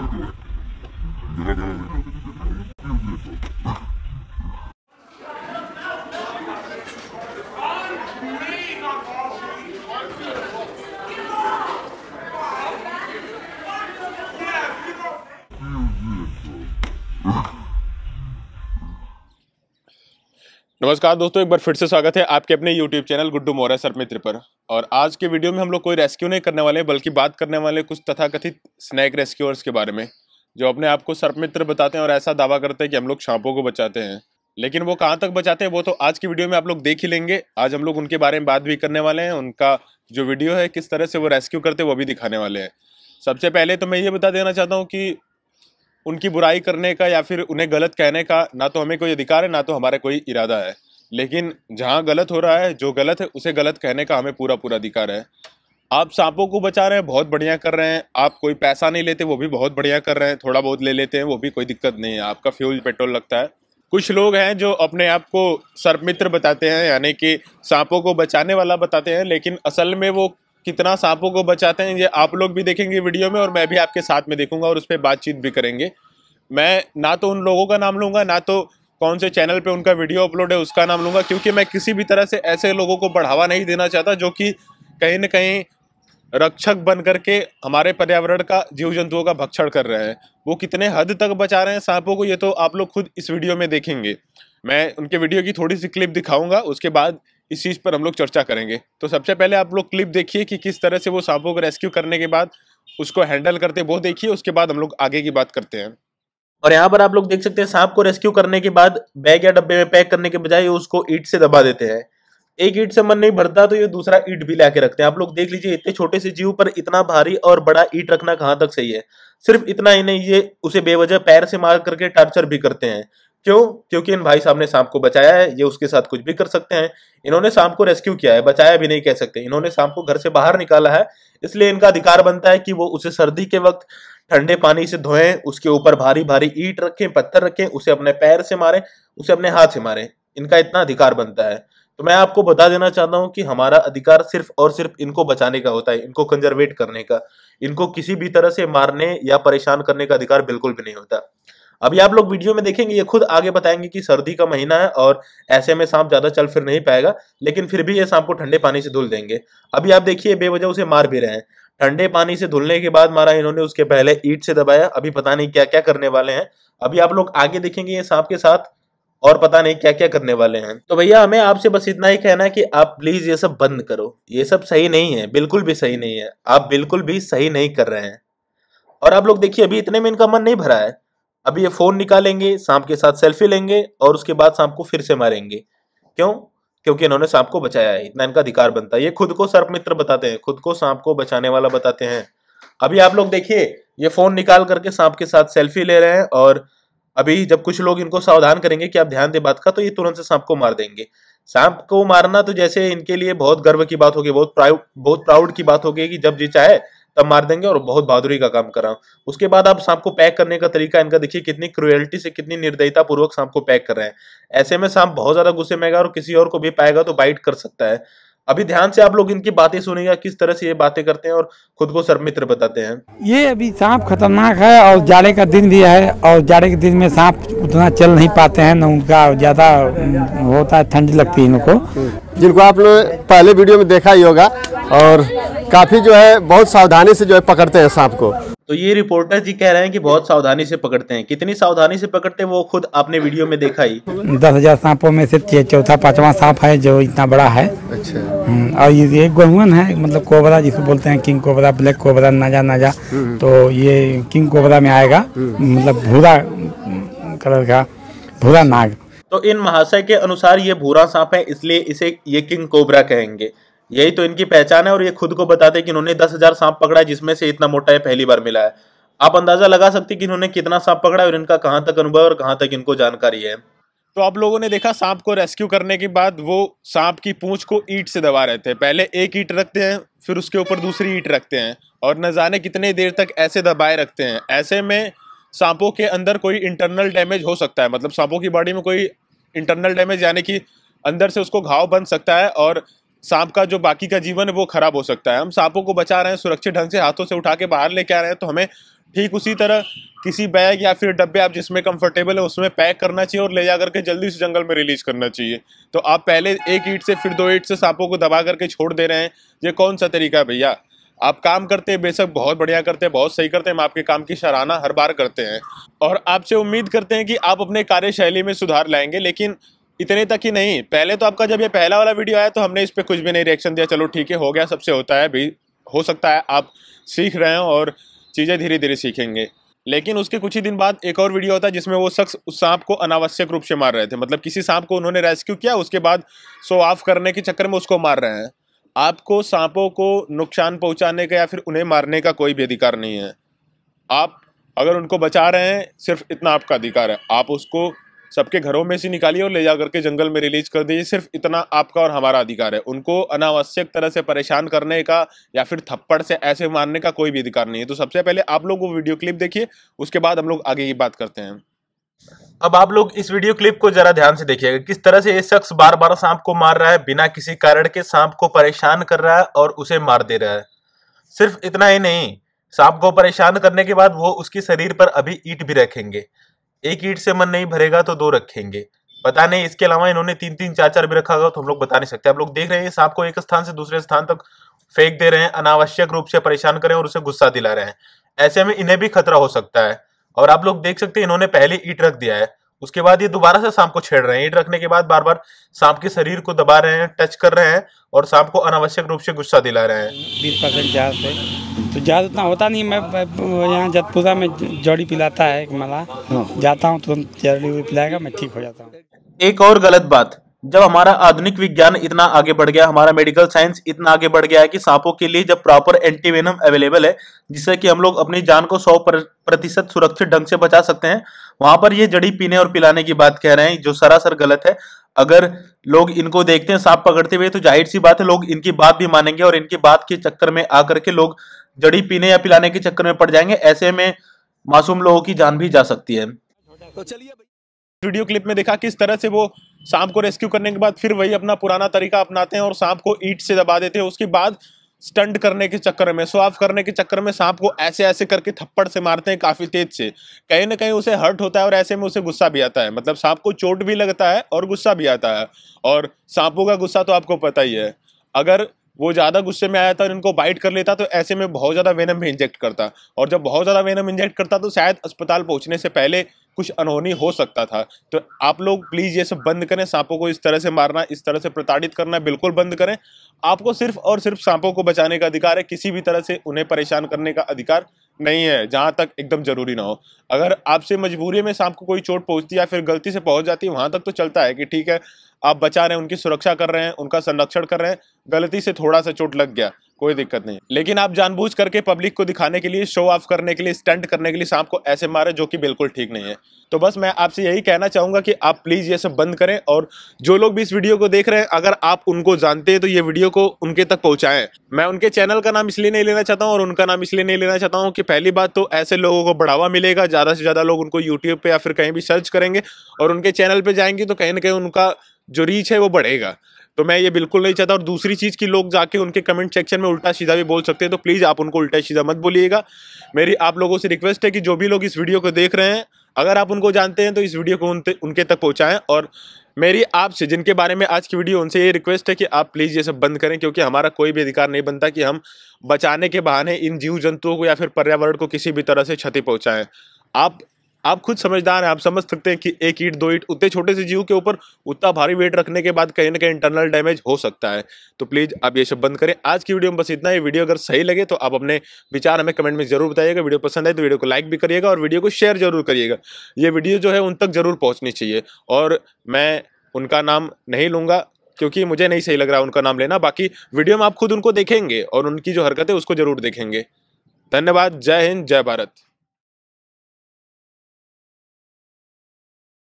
Ugh. नमस्कार दोस्तों एक बार फिर से स्वागत है आपके अपने YouTube चैनल गुड्डू मोरा सरमित्र पर और आज के वीडियो में हम लोग कोई रेस्क्यू नहीं करने वाले बल्कि बात करने वाले कुछ तथाकथित स्नैक रेस्क्यूअर्स के बारे में जो अपने आप को सर्पमित्र बताते हैं और ऐसा दावा करते हैं कि हम लोग छापों को बचाते हैं लेकिन वो कहाँ तक बचाते हैं वो तो आज की वीडियो में आप लोग देख ही लेंगे आज हम लोग उनके बारे में बात भी करने वाले हैं उनका जो वीडियो है किस तरह से वो रेस्क्यू करते हैं वो भी दिखाने वाले हैं सबसे पहले तो मैं ये बता देना चाहता हूँ कि उनकी बुराई करने का या फिर उन्हें गलत कहने का ना तो हमें कोई अधिकार है ना तो हमारा कोई इरादा है लेकिन जहाँ गलत हो रहा है जो गलत है उसे गलत कहने का हमें पूरा पूरा अधिकार है आप सांपों को बचा रहे हैं बहुत बढ़िया कर रहे हैं आप कोई पैसा नहीं लेते वो भी बहुत बढ़िया कर रहे हैं थोड़ा बहुत ले लेते हैं वो भी कोई दिक्कत नहीं है आपका फ्यूल पेट्रोल लगता है कुछ लोग हैं जो अपने आप को सर्पमित्र बताते हैं यानी कि सांपों को बचाने वाला बताते हैं लेकिन असल में वो कितना सांपों को बचाते हैं ये आप लोग भी देखेंगे वीडियो में और मैं भी आपके साथ में देखूंगा और उस पर बातचीत भी करेंगे मैं ना तो उन लोगों का नाम लूँगा ना तो कौन से चैनल पे उनका वीडियो अपलोड है उसका नाम लूँगा क्योंकि मैं किसी भी तरह से ऐसे लोगों को बढ़ावा नहीं देना चाहता जो कि कहीं ना कहीं रक्षक बन करके हमारे पर्यावरण का जीव जंतुओं का भक्षण कर रहे हैं वो कितने हद तक बचा रहे हैं सांपों को ये तो आप लोग खुद इस वीडियो में देखेंगे मैं उनके वीडियो की थोड़ी सी क्लिप दिखाऊंगा उसके बाद इस चीज़ पर हम लोग चर्चा करेंगे तो सबसे पहले आप लोग क्लिप देखिए कि किस तरह से वो सांपों को रेस्क्यू करने के बाद उसको हैंडल करते वो देखिए उसके बाद हम लोग आगे की बात करते हैं और यहाँ पर आप लोग देख सकते हैं सांप को रेस्क्यू करने के बाद बैग या डब्बे में पैक करने के बजाय उसको ईट से दबा देते हैं एक ईट से मन नहीं भरता तो ये दूसरा ईट भी ला के रखते हैं आप लोग देख लीजिए इतने छोटे से जीव पर इतना भारी और बड़ा ईट रखना कहाँ तक सही है सिर्फ इतना ही नहीं ये उसे बेवजह पैर से मार करके टार्चर भी करते हैं क्यों क्योंकि इन भाई साहब ने सांप को बचाया है ये उसके साथ कुछ भी कर सकते हैं इन्होंने सांप को रेस्क्यू किया है बचाया भी नहीं कह सकते इन्होंने सांप को घर से बाहर निकाला है इसलिए इनका अधिकार बनता है कि वो उसे सर्दी के वक्त ठंडे पानी से धोएं उसके ऊपर भारी भारी ईट रखें पत्थर रखें उसे अपने पैर से मारें उसे अपने हाथ से मारें इनका इतना अधिकार बनता है तो मैं आपको बता देना चाहता हूं कि हमारा अधिकार सिर्फ और सिर्फ इनको बचाने का होता है इनको कंजर्वेट करने का इनको किसी भी तरह से मारने या परेशान करने का अधिकार बिल्कुल भी नहीं होता अभी आप लोग वीडियो में देखेंगे ये खुद आगे बताएंगे कि सर्दी का महीना है और ऐसे में सांप ज्यादा चल फिर नहीं पाएगा लेकिन फिर भी ये सांप को ठंडे पानी से धुल देंगे अभी आप देखिए बेवजह उसे मार भी रहे हैं ठंडे पानी से धुलने के बाद मारा इन्होंने उसके पहले ईट से दबाया अभी पता नहीं क्या क्या करने वाले हैं अभी आप लोग आगे देखेंगे ये सांप के साथ और पता नहीं क्या क्या करने वाले हैं तो भैया हमें आपसे बस इतना ही कहना है कि आप प्लीज ये सब बंद करो ये सब सही नहीं है बिल्कुल भी सही नहीं है आप बिल्कुल भी सही नहीं कर रहे हैं और आप लोग देखिए अभी इतने में इनका मन नहीं भरा है अब ये फोन निकालेंगे सांप के साथ सेल्फी लेंगे और उसके बाद सांप को फिर से मारेंगे क्यों क्योंकि इन्होंने सांप को बचाया है इतना इनका अधिकार बनता है ये खुद को सर्प मित्र बताते हैं खुद को सांप को बचाने वाला बताते हैं अभी आप लोग देखिए ये फोन निकाल करके सांप के साथ सेल्फी ले रहे हैं और अभी जब कुछ लोग इनको सावधान करेंगे कि आप ध्यान दें बात का तो ये तुरंत से सांप को मार देंगे सांप को मारना तो जैसे इनके लिए बहुत गर्व की बात होगी बहुत प्राउड बहुत प्राउड की बात होगी कि जब जी चाहे तब मार देंगे और बहुत बहादुरी का काम कर रहा हूँ उसके बाद आप सांप को पैक करने का तरीका इनका देखिए कितनी क्रुएल्टी से कितनी निर्दयता पूर्वक सांप को पैक कर रहे हैं ऐसे में सांप बहुत ज्यादा गुस्से में आएगा और किसी और को भी पाएगा तो बाइट कर सकता है अभी ध्यान से आप लोग इनकी बातें सुनेगा किस तरह से ये बातें करते हैं और खुद को सरमित्र बताते हैं ये अभी सांप खतरनाक है और जाड़े का दिन भी है और जाड़े के दिन में सांप उतना चल नहीं पाते हैं ना उनका ज्यादा होता है ठंड लगती है इनको जिनको आप लोग पहले वीडियो में देखा ही होगा और काफ़ी जो है बहुत सावधानी से जो है पकड़ते हैं सांप को तो ये रिपोर्टर जी कह रहे हैं कि बहुत सावधानी से पकड़ते हैं कितनी सावधानी से पकड़ते हैं वो खुद आपने वीडियो में देखा ही दस हजार सांपों में से चौथा पांचवा सांप है जो इतना बड़ा है अच्छा हम्म, और ये गोहन है मतलब कोबरा जिसे बोलते हैं किंग कोबरा ब्लैक कोबरा नाजा नाजा हम्म। तो ये किंग कोबरा में आएगा हम्म। मतलब भूरा कलर का भूरा नाग तो इन महाशय के अनुसार ये भूरा सांप है इसलिए इसे ये किंग कोबरा कहेंगे यही तो इनकी पहचान है और ये खुद को बताते हैं कि इन्होंने दस हजार सांप पकड़ा है जिसमें से इतना मोटा है पहली बार मिला है आप अंदाजा लगा सकते कि इन्होंने कितना सांप पकड़ा है और इनका कहाँ तक अनुभव और कहाँ तक इनको जानकारी है तो आप लोगों ने देखा सांप को रेस्क्यू करने के बाद वो सांप की पूंछ को ईट से दबा रहे थे पहले एक ईट रखते हैं फिर उसके ऊपर दूसरी ईट रखते हैं और न जाने कितने देर तक ऐसे दबाए रखते हैं ऐसे में सांपों के अंदर कोई इंटरनल डैमेज हो सकता है मतलब सांपों की बॉडी में कोई इंटरनल डैमेज यानी कि अंदर से उसको घाव बन सकता है और सांप का जो बाकी का जीवन है वो खराब हो सकता है हम सांपों को बचा रहे हैं सुरक्षित ढंग से हाथों से उठा के बाहर लेके आ रहे हैं तो हमें ठीक उसी तरह किसी बैग या फिर डब्बे आप जिसमें कंफर्टेबल है उसमें पैक करना चाहिए और ले जा करके जल्दी से जंगल में रिलीज करना चाहिए तो आप पहले एक ईट से फिर दो ईट से सांपों को दबा करके छोड़ दे रहे हैं ये कौन सा तरीका है भैया आप काम करते हैं बेशक बहुत बढ़िया करते हैं बहुत सही करते हैं हम आपके काम की सराहना हर बार करते हैं और आपसे उम्मीद करते हैं कि आप अपने कार्यशैली में सुधार लाएंगे लेकिन इतने तक ही नहीं पहले तो आपका जब ये पहला वाला वीडियो आया तो हमने इस पर कुछ भी नहीं रिएक्शन दिया चलो ठीक है हो गया सबसे होता है भी हो सकता है आप सीख रहे हो और चीज़ें धीरे धीरे सीखेंगे लेकिन उसके कुछ ही दिन बाद एक और वीडियो होता है जिसमें वो शख्स उस सांप को अनावश्यक रूप से मार रहे थे मतलब किसी सांप को उन्होंने रेस्क्यू किया उसके बाद सो ऑफ करने के चक्कर में उसको मार रहे हैं आपको सांपों को नुकसान पहुंचाने का या फिर उन्हें मारने का कोई भी अधिकार नहीं है आप अगर उनको बचा रहे हैं सिर्फ इतना आपका अधिकार है आप उसको सबके घरों में से निकालिए और ले जा करके जंगल में रिलीज कर दीजिए सिर्फ इतना आपका और हमारा अधिकार है उनको अनावश्यक तरह से परेशान करने का या फिर थप्पड़ से ऐसे मारने का कोई भी अधिकार नहीं है तो सबसे पहले आप लोग वो वीडियो क्लिप देखिए उसके बाद हम लोग आगे की बात करते हैं अब आप लोग इस वीडियो क्लिप को जरा ध्यान से देखिएगा किस तरह से ये शख्स बार बार सांप को मार रहा है बिना किसी कारण के सांप को परेशान कर रहा है और उसे मार दे रहा है सिर्फ इतना ही नहीं सांप को परेशान करने के बाद वो उसके शरीर पर अभी ईट भी रखेंगे एक ईट से मन नहीं भरेगा तो दो रखेंगे पता नहीं इसके अलावा इन्होंने तीन तीन चार चार भी रखा होगा तो हम लोग बता नहीं सकते आप लोग देख रहे हैं सांप को एक स्थान से दूसरे स्थान तक फेंक दे रहे हैं अनावश्यक रूप से परेशान करें और उसे गुस्सा दिला रहे हैं ऐसे में इन्हें भी खतरा हो सकता है और आप लोग देख सकते हैं इन्होंने पहले ईट रख दिया है उसके बाद ये दोबारा से सांप को छेड़ रहे हैं ईट रखने के बाद बार बार सांप के शरीर को दबा रहे हैं टच कर रहे हैं और सांप को अनावश्यक रूप से गुस्सा दिला रहे हैं बीस परसेंट जहाज से तो जहाज उतना होता नहीं मैं यहाँ जतपुरा में जड़ी पिलाता है एक मला हाँ। जाता हूँ तुरंत जड़ी पिलाएगा मैं ठीक हो जाता हूँ एक और गलत बात जब हमारा आधुनिक विज्ञान इतना आगे बढ़ गया हमारा मेडिकल साइंस इतना आगे बढ़ गया है कि सांपों के लिए जब प्रॉपर एंटीवेनम अवेलेबल है जिससे कि हम लोग अपनी जान को सौ प्रतिशत सुरक्षित ढंग से बचा सकते हैं वहां पर ये जड़ी पीने और पिलाने की बात कह रहे हैं जो सरासर गलत है अगर लोग इनको देखते हैं सांप पकड़ते हुए तो जाहिर सी बात है लोग इनकी बात भी मानेंगे और इनकी बात के चक्कर में आकर के लोग जड़ी पीने या पिलाने के चक्कर में पड़ जाएंगे ऐसे में मासूम लोगों की जान भी जा सकती है तो चलिए वीडियो क्लिप में देखा किस तरह से वो सांप को रेस्क्यू करने के बाद फिर वही अपना पुराना तरीका अपनाते हैं और सांप को ईट से दबा देते हैं उसके बाद स्टंट करने के चक्कर में सो ऑफ करने के चक्कर में सांप को ऐसे ऐसे करके थप्पड़ से मारते हैं काफ़ी तेज से कहीं ना कहीं उसे हर्ट होता है और ऐसे में उसे गुस्सा भी आता है मतलब सांप को चोट भी लगता है और गुस्सा भी आता है और सांपों का गुस्सा तो आपको पता ही है अगर वो ज़्यादा गुस्से में आया था और इनको बाइट कर लेता तो ऐसे में बहुत ज़्यादा वेनम भी इंजेक्ट करता और जब बहुत ज़्यादा वेनम इंजेक्ट करता तो शायद अस्पताल पहुँचने से पहले कुछ अनहोनी हो सकता था तो आप लोग प्लीज़ ये सब बंद करें सांपों को इस तरह से मारना इस तरह से प्रताड़ित करना बिल्कुल बंद करें आपको सिर्फ और सिर्फ सांपों को बचाने का अधिकार है किसी भी तरह से उन्हें परेशान करने का अधिकार नहीं है जहाँ तक एकदम ज़रूरी ना हो अगर आपसे मजबूरी में सांप को कोई चोट पहुँचती है या फिर गलती से पहुँच जाती है वहाँ तक तो चलता है कि ठीक है आप बचा रहे हैं उनकी सुरक्षा कर रहे हैं उनका संरक्षण कर रहे हैं गलती से थोड़ा सा चोट लग गया कोई दिक्कत नहीं लेकिन आप जानबूझ करके पब्लिक को दिखाने के लिए शो ऑफ करने के लिए स्टंट करने के लिए सांप को ऐसे मारे जो कि बिल्कुल ठीक नहीं है तो बस मैं आपसे यही कहना चाहूँगा कि आप प्लीज़ ये सब बंद करें और जो लोग भी इस वीडियो को देख रहे हैं अगर आप उनको जानते हैं तो ये वीडियो को उनके तक पहुँचाएं मैं उनके चैनल का नाम इसलिए नहीं लेना चाहता हूँ और उनका नाम इसलिए नहीं लेना चाहता हूँ कि पहली बात तो ऐसे लोगों को बढ़ावा मिलेगा ज़्यादा से ज़्यादा लोग उनको यूट्यूब पर या फिर कहीं भी सर्च करेंगे और उनके चैनल पर जाएंगे तो कहीं ना कहीं उनका जो रीच है वो बढ़ेगा तो मैं ये बिल्कुल नहीं चाहता और दूसरी चीज़ की लोग जाके उनके कमेंट सेक्शन में उल्टा सीधा भी बोल सकते हैं तो प्लीज़ आप उनको उल्टा सीधा मत बोलिएगा मेरी आप लोगों से रिक्वेस्ट है कि जो भी लोग इस वीडियो को देख रहे हैं अगर आप उनको जानते हैं तो इस वीडियो को उनके तक पहुँचाएँ और मेरी आपसे जिनके बारे में आज की वीडियो उनसे ये रिक्वेस्ट है कि आप प्लीज़ ये सब बंद करें क्योंकि हमारा कोई भी अधिकार नहीं बनता कि हम बचाने के बहाने इन जीव जंतुओं को या फिर पर्यावरण को किसी भी तरह से क्षति पहुँचाएँ आप आप खुद समझदार हैं आप समझ सकते हैं कि एक ईट दो ईट उतने छोटे से जीव के ऊपर उतना भारी वेट रखने के बाद कहीं ना कहीं इंटरनल डैमेज हो सकता है तो प्लीज़ आप ये सब बंद करें आज की वीडियो में बस इतना ही वीडियो अगर सही लगे तो आप अपने विचार हमें कमेंट में जरूर बताइएगा वीडियो पसंद आए तो वीडियो को लाइक भी करिएगा और वीडियो को शेयर जरूर करिएगा ये वीडियो जो है उन तक ज़रूर पहुँचनी चाहिए और मैं उनका नाम नहीं लूँगा क्योंकि मुझे नहीं सही लग रहा उनका नाम लेना बाकी वीडियो में आप खुद उनको देखेंगे और उनकी जो हरकत है उसको ज़रूर देखेंगे धन्यवाद जय हिंद जय भारत